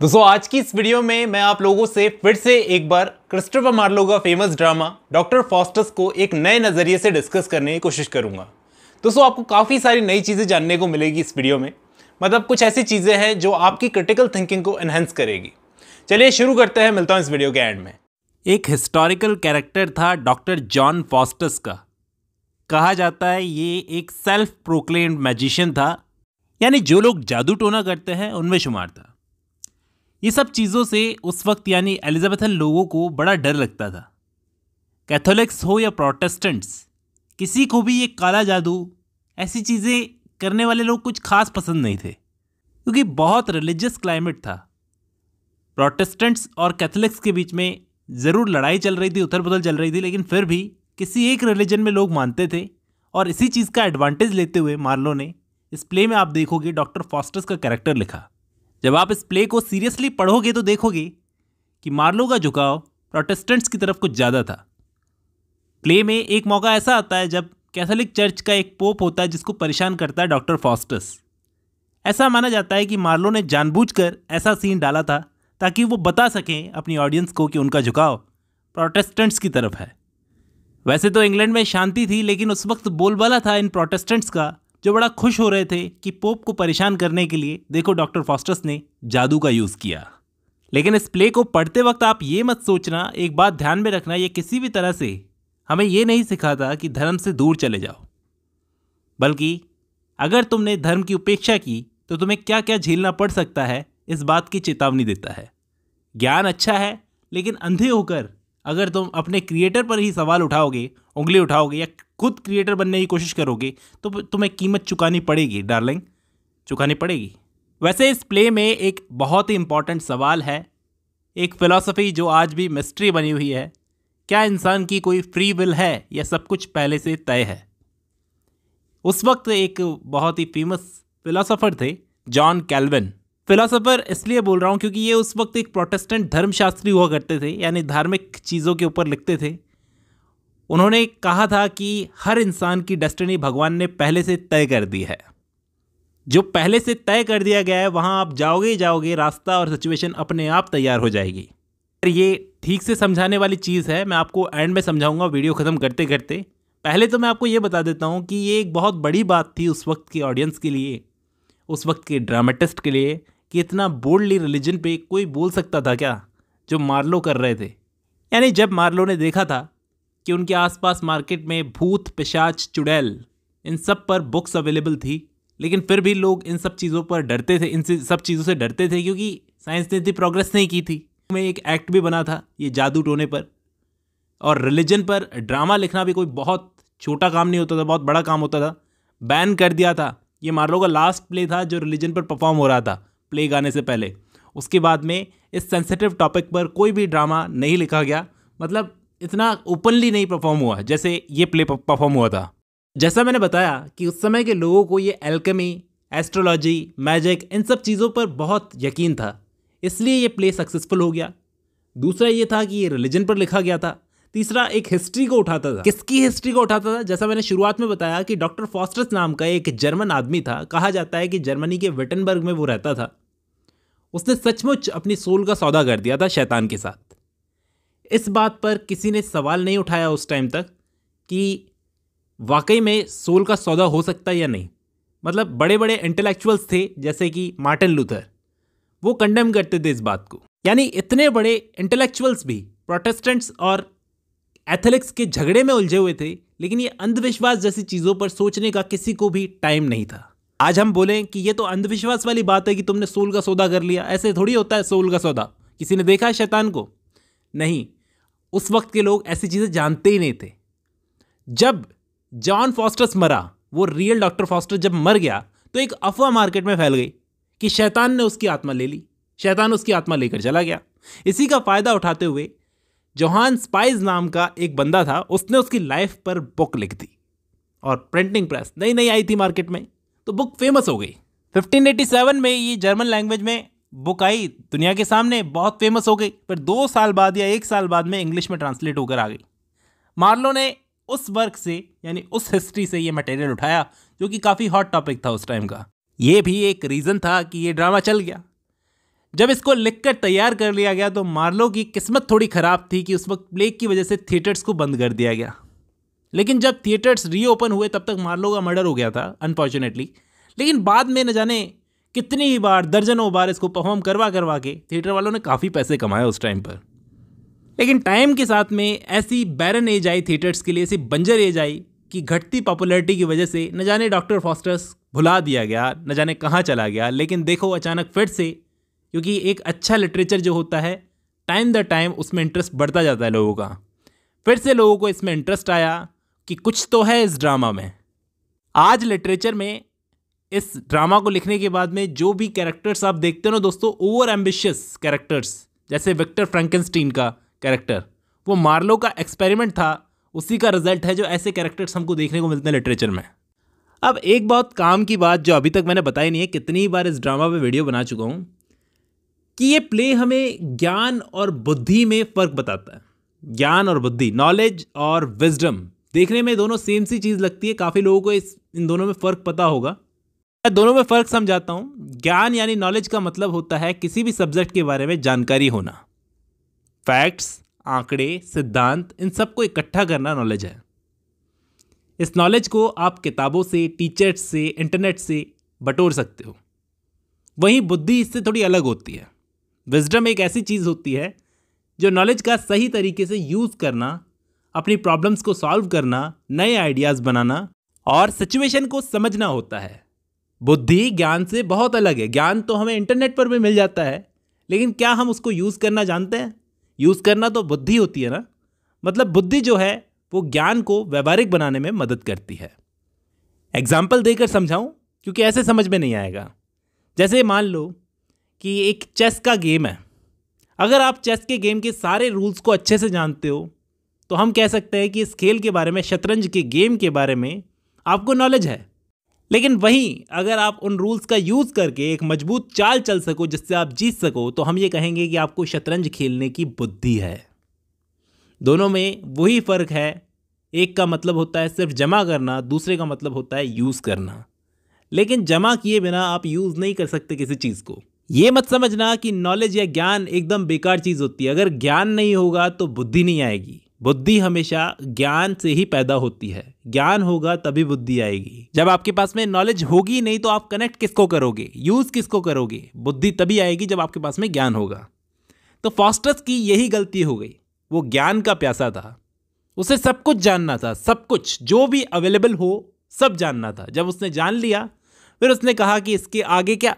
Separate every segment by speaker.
Speaker 1: दोस्तों आज की इस वीडियो में मैं आप लोगों से फिर से एक बार क्रिस्टोफर मार्लो का फेमस ड्रामा डॉक्टर फॉस्टस को एक नए नज़रिए से डिस्कस करने की कोशिश करूंगा दोस्तों आपको काफ़ी सारी नई चीज़ें जानने को मिलेगी इस वीडियो में मतलब कुछ ऐसी चीज़ें हैं जो आपकी क्रिटिकल थिंकिंग को एनहेंस करेगी चलिए शुरू करते हैं मिलता हूँ इस वीडियो के एंड में एक हिस्टोरिकल कैरेक्टर था डॉक्टर जॉन फॉस्टस का कहा जाता है ये एक सेल्फ प्रोक्लेम्ड मैजिशियन था यानी जो लोग जादू टोना करते हैं उनमें शुमार था ये सब चीज़ों से उस वक्त यानी एलिजाबेथन लोगों को बड़ा डर लगता था कैथोलिक्स हो या प्रोटेस्टेंट्स किसी को भी ये काला जादू ऐसी चीज़ें करने वाले लोग कुछ खास पसंद नहीं थे क्योंकि बहुत रिलीजियस क्लाइमेट था प्रोटेस्टेंट्स और कैथोलिक्स के बीच में ज़रूर लड़ाई चल रही थी उथल पुथल चल रही थी लेकिन फिर भी किसी एक रिलीजन में लोग मानते थे और इसी चीज़ का एडवांटेज लेते हुए मार्लो ने इस प्ले में आप देखोगे डॉक्टर फॉस्टर्स का कैरेक्टर लिखा जब आप इस प्ले को सीरियसली पढ़ोगे तो देखोगे कि मार्लो का झुकाव प्रोटेस्टेंट्स की तरफ कुछ ज़्यादा था प्ले में एक मौका ऐसा आता है जब कैथोलिक चर्च का एक पोप होता है जिसको परेशान करता है डॉक्टर फॉस्टस ऐसा माना जाता है कि मार्लो ने जानबूझकर ऐसा सीन डाला था ताकि वो बता सकें अपनी ऑडियंस को कि उनका झुकाव प्रोटेस्टेंट्स की तरफ है वैसे तो इंग्लैंड में शांति थी लेकिन उस वक्त बोलबाला था इन प्रोटेस्टेंट्स का जो बड़ा खुश हो रहे थे कि पोप को परेशान करने के लिए देखो डॉक्टर फॉस्टस ने जादू का यूज़ किया लेकिन इस प्ले को पढ़ते वक्त आप ये मत सोचना एक बात ध्यान में रखना ये किसी भी तरह से हमें ये नहीं सिखाता कि धर्म से दूर चले जाओ बल्कि अगर तुमने धर्म की उपेक्षा की तो तुम्हें क्या क्या झेलना पड़ सकता है इस बात की चेतावनी देता है ज्ञान अच्छा है लेकिन अंधे होकर अगर तुम अपने क्रिएटर पर ही सवाल उठाओगे उंगली उठाओगे या खुद क्रिएटर बनने की कोशिश करोगे तो तुम्हें कीमत चुकानी पड़ेगी डार्लिंग चुकानी पड़ेगी वैसे इस प्ले में एक बहुत ही इंपॉर्टेंट सवाल है एक फिलॉसफी जो आज भी मिस्ट्री बनी हुई है क्या इंसान की कोई फ्री विल है या सब कुछ पहले से तय है उस वक्त एक बहुत ही फेमस फिलोसोफर थे जॉन कैल्विन फिलासफ़र इसलिए बोल रहा हूँ क्योंकि ये उस वक्त एक प्रोटेस्टेंट धर्मशास्त्री हुआ करते थे यानी धार्मिक चीज़ों के ऊपर लिखते थे उन्होंने कहा था कि हर इंसान की डेस्टिनी भगवान ने पहले से तय कर दी है जो पहले से तय कर दिया गया है वहाँ आप जाओगे ही जाओगे रास्ता और सिचुएशन अपने आप तैयार हो जाएगी ये ठीक से समझाने वाली चीज़ है मैं आपको एंड में समझाऊंगा वीडियो ख़त्म करते करते पहले तो मैं आपको ये बता देता हूँ कि ये एक बहुत बड़ी बात थी उस वक्त के ऑडियंस के लिए उस वक्त के ड्रामेटिस्ट के लिए कि इतना बोल्डली रिलीजन पे कोई बोल सकता था क्या जो मार्लो कर रहे थे यानी जब मार्लो ने देखा था कि उनके आसपास मार्केट में भूत पिशाच चुड़ैल इन सब पर बुक्स अवेलेबल थी लेकिन फिर भी लोग इन सब चीज़ों पर डरते थे इन सब चीज़ों से डरते थे क्योंकि साइंस ने इतनी प्रोग्रेस नहीं की थी में एक एक्ट भी बना था ये जादू टोने पर और रिलीजन पर ड्रामा लिखना भी कोई बहुत छोटा काम नहीं होता था बहुत बड़ा काम होता था बैन कर दिया था ये मार्लो का लास्ट प्ले था जो रिलीजन पर परफॉर्म हो रहा था प्ले गाने से पहले उसके बाद में इस सेंसिटिव टॉपिक पर कोई भी ड्रामा नहीं लिखा गया मतलब इतना ओपनली नहीं परफॉर्म हुआ जैसे ये प्ले परफॉर्म हुआ था जैसा मैंने बताया कि उस समय के लोगों को ये एल्केमी एस्ट्रोलॉजी मैजिक इन सब चीज़ों पर बहुत यकीन था इसलिए ये प्ले सक्सेसफुल हो गया दूसरा ये था कि ये रिलीजन पर लिखा गया था तीसरा एक हिस्ट्री को उठाता था किसकी हिस्ट्री को उठाता था जैसा मैंने शुरुआत में बताया कि डॉक्टर फॉस्टर्स नाम का एक जर्मन आदमी था कहा जाता है कि जर्मनी के विटनबर्ग में वो रहता था उसने सचमुच अपनी सोल का सौदा कर दिया था शैतान के साथ इस बात पर किसी ने सवाल नहीं उठाया उस टाइम तक कि वाकई में सोल का सौदा हो सकता है या नहीं मतलब बड़े बड़े इंटेलेक्चुअल्स थे जैसे कि मार्टिन लूथर वो कंडेम करते थे इस बात को यानी इतने बड़े इंटेलेक्चुअल्स भी प्रोटेस्टेंट्स और एथलिक्स के झगड़े में उलझे हुए थे लेकिन ये अंधविश्वास जैसी चीज़ों पर सोचने का किसी को भी टाइम नहीं था आज हम बोलें कि ये तो अंधविश्वास वाली बात है कि तुमने सोल का सौदा कर लिया ऐसे थोड़ी होता है सोल का सौदा किसी ने देखा है शैतान को नहीं उस वक्त के लोग ऐसी चीज़ें जानते ही नहीं थे जब जॉन फॉस्टर्स मरा वो रियल डॉक्टर फॉस्टर जब मर गया तो एक अफवाह मार्केट में फैल गई कि शैतान ने उसकी आत्मा ले ली शैतान उसकी आत्मा लेकर चला गया इसी का फ़ायदा उठाते हुए जोहान स्पाइज नाम का एक बंदा था उसने उसकी लाइफ पर बुक लिख दी और प्रिंटिंग प्रेस नई नई आई थी मार्केट में तो बुक फेमस हो गई 1587 में ये जर्मन लैंग्वेज में बुक आई दुनिया के सामने बहुत फेमस हो गई पर दो साल बाद या एक साल बाद में इंग्लिश में ट्रांसलेट होकर आ गई मार्लो ने उस वर्क से यानी उस हिस्ट्री से ये मटेरियल उठाया जो कि काफ़ी हॉट टॉपिक था उस टाइम का ये भी एक रीज़न था कि ये ड्रामा चल गया जब इसको लिखकर तैयार कर लिया गया तो मार्लो की किस्मत थोड़ी ख़राब थी कि उस वक्त प्लेग की वजह से थिएटर्स को बंद कर दिया गया लेकिन जब थिएटर्स रीओपन हुए तब तक मार्लो का मर्डर हो गया था अनफॉर्चुनेटली लेकिन बाद में न जाने कितनी ही बार दर्जनों बार इसको परफॉर्म करवा करवा के थिएटर वालों ने काफ़ी पैसे कमाए उस टाइम पर लेकिन टाइम के साथ में ऐसी बैरन एज आई थिएटर्स के लिए ऐसी बंजर एज आई कि घटती पॉपुलैरिटी की वजह से न जाने डॉक्टर फॉस्टर्स भुला दिया गया न जाने कहाँ चला गया लेकिन देखो अचानक फिर से क्योंकि एक अच्छा लिटरेचर जो होता है टाइम द टाइम उसमें इंटरेस्ट बढ़ता जाता है लोगों का फिर से लोगों को इसमें इंटरेस्ट आया कि कुछ तो है इस ड्रामा में आज लिटरेचर में इस ड्रामा को लिखने के बाद में जो भी कैरेक्टर्स आप देखते हो ना दोस्तों ओवर एम्बिशियस कैरेक्टर्स जैसे विक्टर फ्रेंकनस्टीन का कैरेक्टर वो मार्लो का एक्सपेरिमेंट था उसी का रिजल्ट है जो ऐसे कैरेक्टर्स हमको देखने को मिलते हैं लिटरेचर में अब एक बहुत काम की बात जो अभी तक मैंने बताई नहीं है कितनी बार इस ड्रामा पे वीडियो बना चुका हूँ कि ये प्ले हमें ज्ञान और बुद्धि में फ़र्क बताता है ज्ञान और बुद्धि नॉलेज और विजडम देखने में दोनों सेम सी चीज़ लगती है काफ़ी लोगों को इस इन दोनों में फ़र्क पता होगा दोनों में फ़र्क समझाता हूँ ज्ञान यानी नॉलेज का मतलब होता है किसी भी सब्जेक्ट के बारे में जानकारी होना फैक्ट्स आंकड़े सिद्धांत इन सबको इकट्ठा करना नॉलेज है इस नॉलेज को आप किताबों से टीचर्स से इंटरनेट से बटोर सकते हो वहीं बुद्धि इससे थोड़ी अलग होती है विजडम एक ऐसी चीज़ होती है जो नॉलेज का सही तरीके से यूज़ करना अपनी प्रॉब्लम्स को सॉल्व करना नए आइडियाज़ बनाना और सिचुएशन को समझना होता है बुद्धि ज्ञान से बहुत अलग है ज्ञान तो हमें इंटरनेट पर भी मिल जाता है लेकिन क्या हम उसको यूज़ करना जानते हैं यूज़ करना तो बुद्धि होती है ना मतलब बुद्धि जो है वो ज्ञान को व्यवहारिक बनाने में मदद करती है एग्जाम्पल देकर समझाऊं क्योंकि ऐसे समझ में नहीं आएगा जैसे मान लो कि एक चेस का गेम है अगर आप चेस के गेम के सारे रूल्स को अच्छे से जानते हो तो हम कह सकते हैं कि इस खेल के बारे में शतरंज के गेम के बारे में आपको नॉलेज है लेकिन वहीं अगर आप उन रूल्स का यूज़ करके एक मजबूत चाल चल सको जिससे आप जीत सको तो हम ये कहेंगे कि आपको शतरंज खेलने की बुद्धि है दोनों में वही फ़र्क है एक का मतलब होता है सिर्फ जमा करना दूसरे का मतलब होता है यूज़ करना लेकिन जमा किए बिना आप यूज़ नहीं कर सकते किसी चीज़ को ये मत समझना कि नॉलेज या ज्ञान एकदम बेकार चीज़ होती है अगर ज्ञान नहीं होगा तो बुद्धि नहीं आएगी बुद्धि हमेशा ज्ञान से ही पैदा होती है ज्ञान होगा तभी बुद्धि आएगी जब आपके पास में नॉलेज होगी नहीं तो आप कनेक्ट किसको करोगे यूज किसको करोगे बुद्धि तभी आएगी जब आपके पास में ज्ञान होगा तो फॉस्टर्स की यही गलती हो गई वो ज्ञान का प्यासा था उसे सब कुछ जानना था सब कुछ जो भी अवेलेबल हो सब जानना था जब उसने जान लिया फिर उसने कहा कि इसके आगे क्या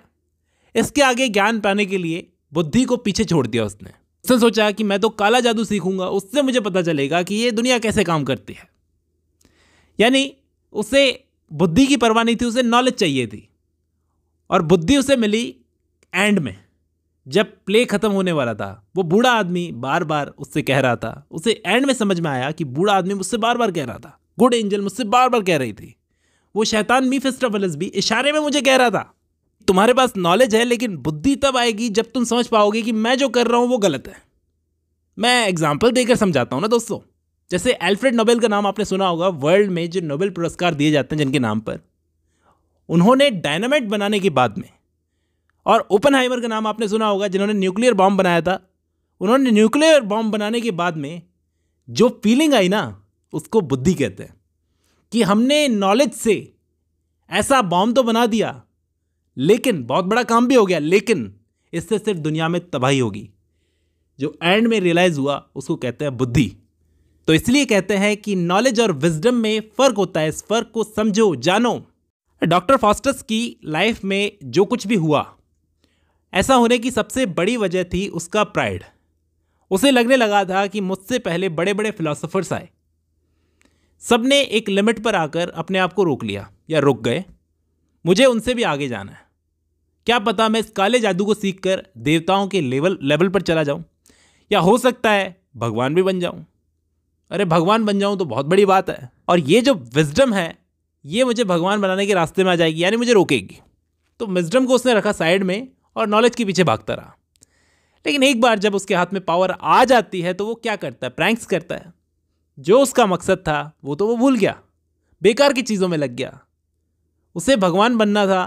Speaker 1: इसके आगे ज्ञान पाने के लिए बुद्धि को पीछे छोड़ दिया उसने उसने सोचा कि मैं तो काला जादू सीखूंगा उससे मुझे पता चलेगा कि ये दुनिया कैसे काम करती है यानी उसे बुद्धि की परवाह नहीं थी उसे नॉलेज चाहिए थी और बुद्धि उसे मिली एंड में जब प्ले ख़त्म होने वाला था वो बूढ़ा आदमी बार बार उससे कह रहा था उसे एंड में समझ में आया कि बूढ़ा आदमी मुझसे बार बार कह रहा था गुड एंजल मुझसे बार बार कह रही थी वो शैतान मी फिस्टरफलस भी इशारे में मुझे कह रहा था तुम्हारे पास नॉलेज है लेकिन बुद्धि तब आएगी जब तुम समझ पाओगे कि मैं जो कर रहा हूं वो गलत है मैं एग्जाम्पल देकर समझाता हूं ना दोस्तों जैसे एल्फ्रेड नोबेल का नाम आपने सुना होगा वर्ल्ड में जो नोबेल पुरस्कार दिए जाते हैं जिनके नाम पर उन्होंने डायनामाइट बनाने के बाद में और ओपन का नाम आपने सुना होगा जिन्होंने न्यूक्लियर बॉम्ब बनाया था उन्होंने न्यूक्लियर बॉम्ब बनाने के बाद में जो फीलिंग आई ना उसको बुद्धि कहते हैं कि हमने नॉलेज से ऐसा बॉम्ब तो बना दिया लेकिन बहुत बड़ा काम भी हो गया लेकिन इससे सिर्फ दुनिया में तबाही होगी जो एंड में रियलाइज़ हुआ उसको कहते हैं बुद्धि तो इसलिए कहते हैं कि नॉलेज और विजडम में फ़र्क होता है इस फ़र्क को समझो जानो डॉक्टर फॉस्टस की लाइफ में जो कुछ भी हुआ ऐसा होने की सबसे बड़ी वजह थी उसका प्राइड उसे लगने लगा था कि मुझसे पहले बड़े बड़े फिलोसोफर्स आए सबने एक लिमिट पर आकर अपने आप को रोक लिया या रुक गए मुझे उनसे भी आगे जाना है क्या पता मैं इस काले जादू को सीख कर देवताओं के लेवल लेवल पर चला जाऊँ या हो सकता है भगवान भी बन जाऊँ अरे भगवान बन जाऊँ तो बहुत बड़ी बात है और ये जो विजडम है ये मुझे भगवान बनाने के रास्ते में आ जाएगी यानी मुझे रोकेगी तो विजडम को उसने रखा साइड में और नॉलेज के पीछे भागता रहा लेकिन एक बार जब उसके हाथ में पावर आ जाती है तो वो क्या करता है प्रैंक्स करता है जो उसका मकसद था वो तो वो भूल गया बेकार की चीज़ों में लग गया उसे भगवान बनना था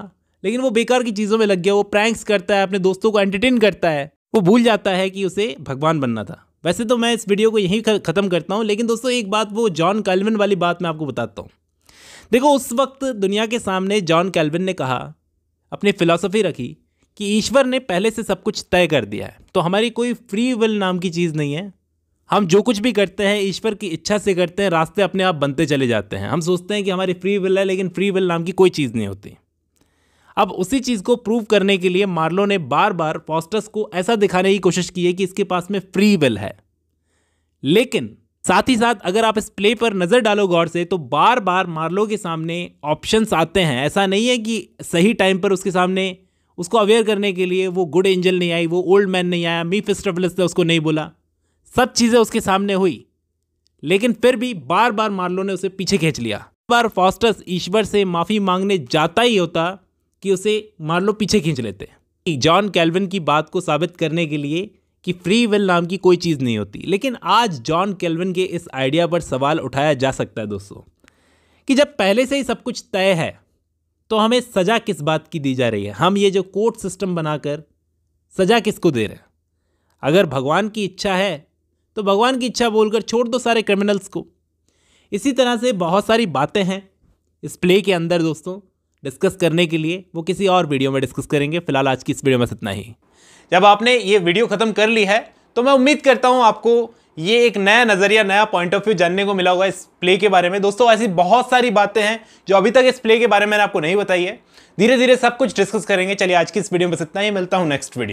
Speaker 1: लेकिन वो बेकार की चीज़ों में लग गया वो प्रैंक्स करता है अपने दोस्तों को एंटरटेन करता है वो भूल जाता है कि उसे भगवान बनना था वैसे तो मैं इस वीडियो को यहीं ख़त्म करता हूँ लेकिन दोस्तों एक बात वो जॉन कैल्विन वाली बात मैं आपको बताता हूँ देखो उस वक्त दुनिया के सामने जॉन कैल्विन ने कहा अपनी फ़िलासफ़ी रखी कि ईश्वर ने पहले से सब कुछ तय कर दिया है तो हमारी कोई फ्री विल नाम की चीज़ नहीं है हम जो कुछ भी करते हैं ईश्वर की इच्छा से करते हैं रास्ते अपने आप बनते चले जाते हैं हम सोचते हैं कि हमारी फ्री विल है लेकिन फ्री विल नाम की कोई चीज़ नहीं होती अब उसी चीज़ को प्रूव करने के लिए मार्लो ने बार बार फॉस्टस को ऐसा दिखाने की कोशिश की है कि इसके पास में फ्री विल है लेकिन साथ ही साथ अगर आप इस प्ले पर नज़र डालो गौर से तो बार बार मार्लो के सामने ऑप्शंस आते हैं ऐसा नहीं है कि सही टाइम पर उसके सामने उसको अवेयर करने के लिए वो गुड एंजल नहीं आई वो ओल्ड मैन नहीं आया मी फिस्टबलिस ने उसको नहीं बोला सब चीज़ें उसके सामने हुई लेकिन फिर भी बार बार मार्लो ने उसे पीछे खींच लिया बार फॉस्टस ईश्वर से माफ़ी मांगने जाता ही होता कि उसे मान लो पीछे खींच लेते हैं जॉन कैल्विन की बात को साबित करने के लिए कि फ्री विल नाम की कोई चीज़ नहीं होती लेकिन आज जॉन कैल्विन के इस आइडिया पर सवाल उठाया जा सकता है दोस्तों कि जब पहले से ही सब कुछ तय है तो हमें सज़ा किस बात की दी जा रही है हम ये जो कोर्ट सिस्टम बनाकर सज़ा किसको दे रहे हैं अगर भगवान की इच्छा है तो भगवान की इच्छा बोलकर छोड़ दो सारे क्रिमिनल्स को इसी तरह से बहुत सारी बातें हैं इस प्ले के अंदर दोस्तों डिस्कस करने के लिए वो किसी और वीडियो में डिस्कस करेंगे फिलहाल आज की इस वीडियो में इतना ही जब आपने ये वीडियो ख़त्म कर ली है तो मैं उम्मीद करता हूँ आपको ये एक नया नज़रिया नया पॉइंट ऑफ व्यू जानने को मिला होगा इस प्ले के बारे में दोस्तों ऐसी बहुत सारी बातें हैं जो अभी तक इस प्ले के बारे में मैंने आपको नहीं बताई है धीरे धीरे सब कुछ डिस्कस करेंगे चलिए आज की इस वीडियो में बस इतना ही मिलता हूँ नेक्स्ट वीडियो